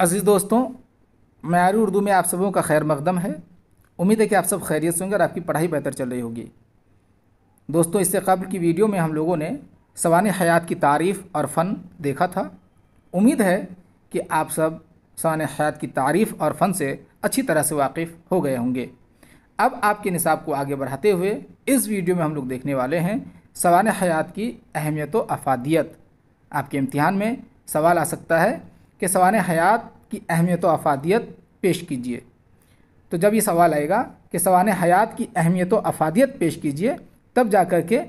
अज़ीज़ दोस्तों मैारी उर्दू में आप सबों का खैर मकदम है उम्मीद है कि आप सब खैरियत से होंगे और आपकी पढ़ाई बेहतर चल रही होगी दोस्तों इससे कबल की वीडियो में हम लोगों ने सवान हयात की तारीफ़ और फ़न देखा था उम्मीद है कि आप सब सवान हयात की तारीफ़ और फ़न से अच्छी तरह से वाकिफ़ हो गए होंगे अब आपके निसाब को आगे बढ़ाते हुए इस वीडियो में हम लोग देखने वाले हैं सवान हयात की अहमियत व अफादियत आपके इम्तहान में सवाल आ सकता है के सवान हयात की अहमियत व अफादियत पेश कीजिए तो जब ये सवाल आएगा कि सवान हयात की अहमियत व अफादियत पेश कीजिए तब जा कर के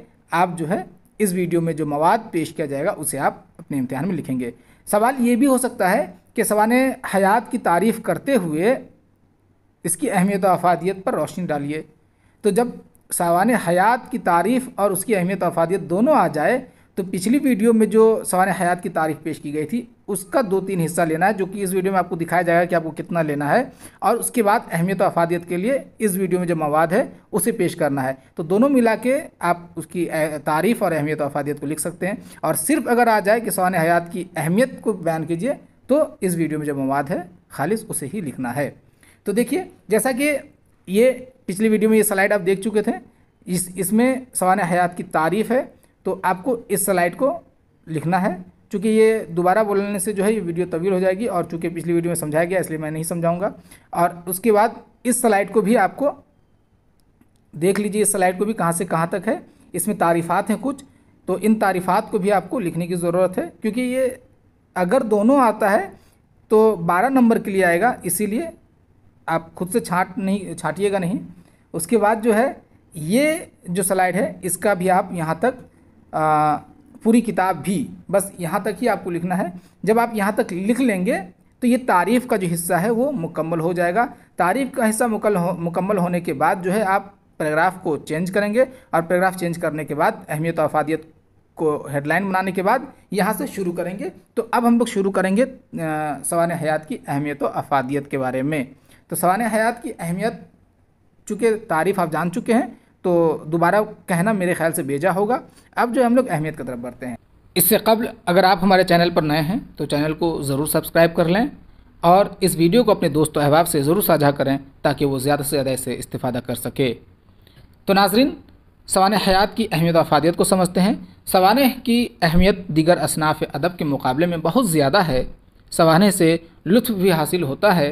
आप जो है इस वीडियो में जो मवाद पेश किया जाएगा उसे आप अपने इम्तहान में लिखेंगे सवाल ये भी हो सकता है कि सवान हयात की तारीफ़ करते हुए इसकी अहमियत व अफादियत पर रोशनी डालिए तो जब सवान हयात की तारीफ़ और उसकी अहमियत अफादियत दोनों आ जाए तो पिछली वीडियो में जो सवान हयात की तारीफ़ पेश की गई थी उसका दो तीन हिस्सा लेना है जो कि इस वीडियो में आपको दिखाया जाएगा कि आपको कितना लेना है और उसके बाद अहमियत अफादियत के लिए इस वीडियो में जो मवाद है उसे पेश करना है तो दोनों मिला के आप उसकी तारीफ़ और अहमियत अफादियत को लिख सकते हैं और सिर्फ अगर आ जाए कि सवान हयात की अहमियत को बयान कीजिए तो इस वीडियो में जो मवाद है खालिश उसे ही लिखना है तो देखिए जैसा कि ये पिछली वीडियो में ये स्लाइड आप देख चुके थे इस इसमें सवान हयात की तारीफ़ है तो आपको इस स्लाइड को लिखना है चूँकि ये दोबारा बोलने से जो है ये वीडियो तवील हो जाएगी और चूँकि पिछली वीडियो में समझाया गया इसलिए मैं नहीं समझाऊँगा और उसके बाद इस स्लाइड को भी आपको देख लीजिए इस स्लाइड को भी कहाँ से कहाँ तक है इसमें तारीफ़ात हैं कुछ तो इन तारीफ़ात को भी आपको लिखने की ज़रूरत है क्योंकि ये अगर दोनों आता है तो बारह नंबर के लिए आएगा इसीलिए आप खुद से छाट नहीं छाटिएगा नहीं उसके बाद जो है ये जो स्लाइड है इसका भी आप यहाँ तक आ, पूरी किताब भी बस यहाँ तक ही आपको लिखना है जब आप यहाँ तक लिख लेंगे तो ये तारीफ़ का जो हिस्सा है वो मुकम्मल हो जाएगा तारीफ़ का हिस्सा मुकल हो, मुकम्मल होने के बाद जो है आप पैराग्राफ को चेंज करेंगे और पैराग्राफ चेंज करने के बाद अहमियत और अफादियत को हेडलाइन बनाने के बाद यहाँ से शुरू करेंगे तो अब हम लोग शुरू करेंगे सवान हयात की अहमियत और अफादियत के बारे में तो सवान हयात की अहमियत चूँकि तारीफ़ आप जान चुके हैं तो दोबारा कहना मेरे ख्याल से बेजा होगा अब जो हम लोग अहमियत की तरफ बढ़ते हैं इससे कबल अगर आप हमारे चैनल पर नए हैं तो चैनल को ज़रूर सब्सक्राइब कर लें और इस वीडियो को अपने दोस्तों अहबाब से ज़रूर साझा करें ताकि वो ज़्यादा से ज़्यादा इससे इस्तेफादा कर सके तो नाजरीन सवान हयात की अहमियत और फादियत को समझते हैं सवान की अहमियत दीगर असनाफ अदब के मुकाबले में बहुत ज़्यादा है सवाने से लुत्फ भी हासिल होता है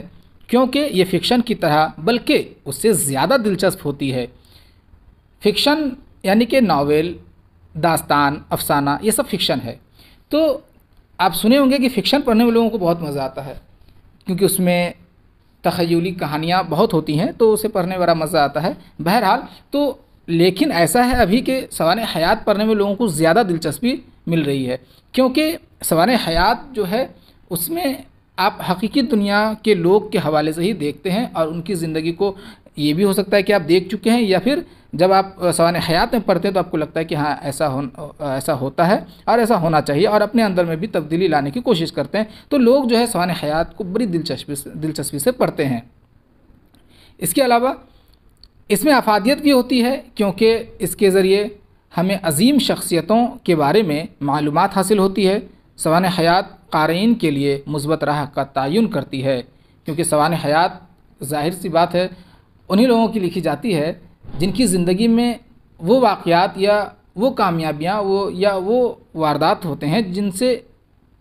क्योंकि ये फ़िक्शन की तरह बल्कि उससे ज़्यादा दिलचस्प होती है फिक्शन यानी कि नावल दास्तान अफसाना ये सब फिक्शन है तो आप सुने होंगे कि फ़िक्शन पढ़ने में लोगों को बहुत मज़ा आता है क्योंकि उसमें तखयली कहानियाँ बहुत होती हैं तो उसे पढ़ने में बड़ा मज़ा आता है बहरहाल तो लेकिन ऐसा है अभी के सवान हयात पढ़ने में लोगों को ज़्यादा दिलचस्पी मिल रही है क्योंकि सवान हयात जो है उसमें आप हकीकी दुनिया के लोग के हवाले से ही देखते हैं और उनकी ज़िंदगी को ये भी हो सकता है कि आप देख चुके हैं या फिर जब आप सवान हयात में पढ़ते हैं तो आपको लगता है कि हाँ ऐसा हो ऐसा होता है और ऐसा होना चाहिए और अपने अंदर में भी तब्दीली लाने की कोशिश करते हैं तो लोग जो है सवान हयात को बड़ी दिलचस्पी से दिलचस्पी से पढ़ते हैं इसके अलावा इसमें अफादियत भी होती है क्योंकि इसके ज़रिए हमें अजीम शख्सियतों के बारे में मालूम हासिल होती है सवान हयात क़ारीन के लिए मुस्बत राह का तयन करती है क्योंकि सवान हयात ज़ाहिर सी बात है उन्हीं लोगों की लिखी जाती है जिनकी ज़िंदगी में वो वाक़ात या वो कामयाबियाँ वो या वो वारदात होते हैं जिनसे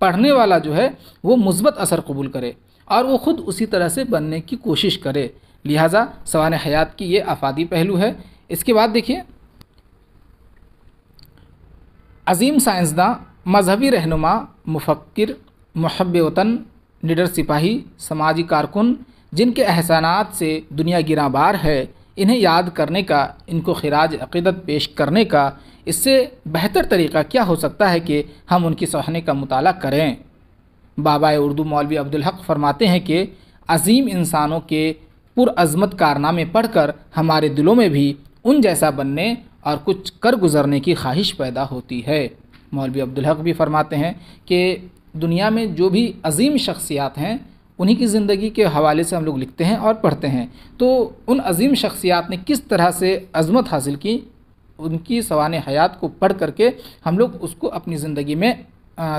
पढ़ने वाला जो है वो मुसबत असर कबूल करे और वो ख़ुद उसी तरह से बनने की कोशिश करे लिहाजा सवान हयात की ये आफादी पहलू है इसके बाद देखिए अजीम साइंसदां मजहबी रहनुमा मुफक्र महब वतन निडर सिपाही समाजी कारकुन जिनके एहसानात से दुनिया गिराबार है इन्हें याद करने का इनको खराज अकीदत पेश करने का इससे बेहतर तरीका क्या हो सकता है कि हम उनकी सहने का मताल करें बाबा उर्दू मौलवी अब्दुल हक फरमाते हैं कि अजीम इंसानों के पुरज़मत कारनामे पढ़कर हमारे दिलों में भी उन जैसा बनने और कुछ कर गुजरने की ख्वाहिश पैदा होती है मौलवी अब्दुल हक भी फरमाते हैं कि दुनिया में जो भी अजीम शख्सियात हैं उन्हीं की ज़िंदगी के हवाले से हम लोग लिखते हैं और पढ़ते हैं तो उन अजीम शख्सियात ने किस तरह से अज़मत हासिल की उनकी सवान हयात को पढ़ करके हम लोग उसको अपनी ज़िंदगी में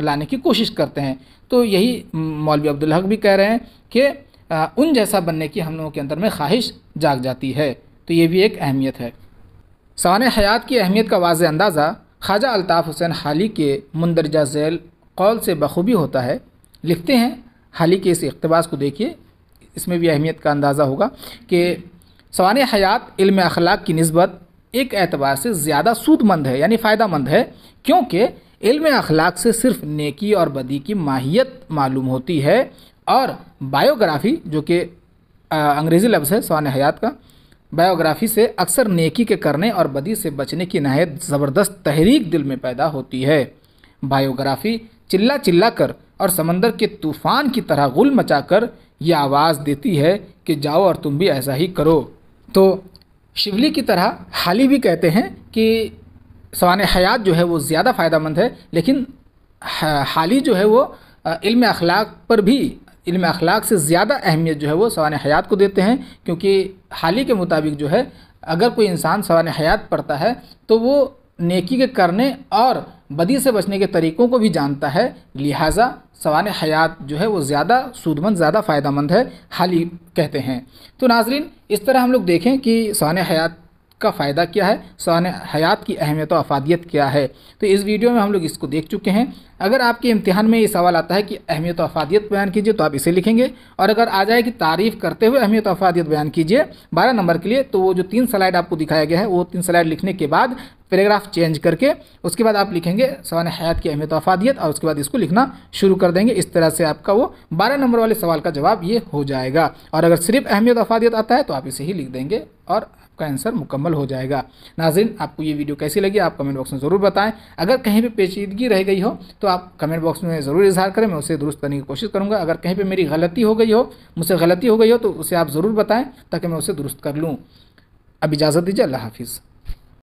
लाने की कोशिश करते हैं तो यही मौलवी अब्दुल हक भी कह रहे हैं कि उन जैसा बनने की हम लोगों के अंदर में ख्वाहिश जाग जाती है तो ये भी एक अहमियत है सवान हयात की अहमियत का वाज अंदाज़ा ख्वाजा अलताफ़ हुसैन हाली के मंदरजा झैल कौल से बखूबी होता है लिखते हैं हाल ही के इस इकतबास को देखिए इसमें भी अहमियत का अंदाज़ा होगा कि सवान हयात इल्म अखलाक की नस्बत एक एतबार से ज़्यादा सूदमंद है यानी फ़ायदा मंद है क्योंकि इल्म अखलाक से सिर्फ नेकी और बदी की माहियत मालूम होती है और बायोग्राफी जो कि अंग्रेज़ी लफ्ज़ है सवान हयात का बायोग्राफी से अक्सर नेकी के करने और बदी से बचने की नहायत ज़बरदस्त तहरीक दिल में पैदा होती है बायोग्राफी चिल्ला चिल्ला कर और समंदर के तूफान की तरह गुल मचाकर यह आवाज़ देती है कि जाओ और तुम भी ऐसा ही करो तो शिवली की तरह हाली भी कहते हैं कि सवान हयात जो है वो ज़्यादा फ़ायदा है लेकिन हाली जो है वो इल्म अखलाक पर भी इल्म अखलाक से ज़्यादा अहमियत जो है वो सवान हयात को देते हैं क्योंकि हाली के मुताबिक जो है अगर कोई इंसान सवान हयात पढ़ता है तो वो नेकी के करने और बदी से बचने के तरीक़ों को भी जानता है लिहाजा सवान हयात जो है वो ज़्यादा सूदमंद ज़्यादा फ़ायदा मंद है हाल ही कहते हैं तो नाजरीन इस तरह हम लोग देखें कि सवान हयात का फ़ायदा क्या है सान हयात की अहमियत और अफादियत क्या है तो इस वीडियो में हम लोग इसको देख चुके हैं अगर आपके इम्तिहान में ये सवाल आता है कि अहमियत अफादियत बयान कीजिए तो आप इसे लिखेंगे और अगर आ जाए कि तारीफ करते हुए अहमियत अफादियत बयान कीजिए बारह नंबर के लिए तो वो जो तीन स्लाइड आपको दिखाया गया है वो तीन स्लाइड लिखने के बाद पैराग्राफ चेंज करके उसके बाद आप लिखेंगे सवान हयात की अहमियत अफादियत और उसके बाद इसको लिखना शुरू कर देंगे इस तरह से आपका वो बारह नंबर वाले सवाल का जवाब ये हो जाएगा और अगर सिर्फ अहमियत अफादियत आता है तो आप इसे ही लिख देंगे और आपका आंसर मुकम्मल हो जाएगा नाजिन आपको ये वीडियो कैसी लगी आप कमेंट बॉक्स में ज़रूर बताएं अगर कहीं पर पेचीदगी रह गई हो तो आप कमेंट बॉक्स में ज़रूर इजहार करें मैं उसे दुरुस्त करने की कोशिश करूँगा अगर कहीं पर मेरी गलती हो गई हो मुझसे गलती हो गई हो तो उसे आप ज़रूर बताएँ ताकि मैं उसे दुरुस्त कर लूँ अब इजाज़त दीजिए अल्लाह हाफिज़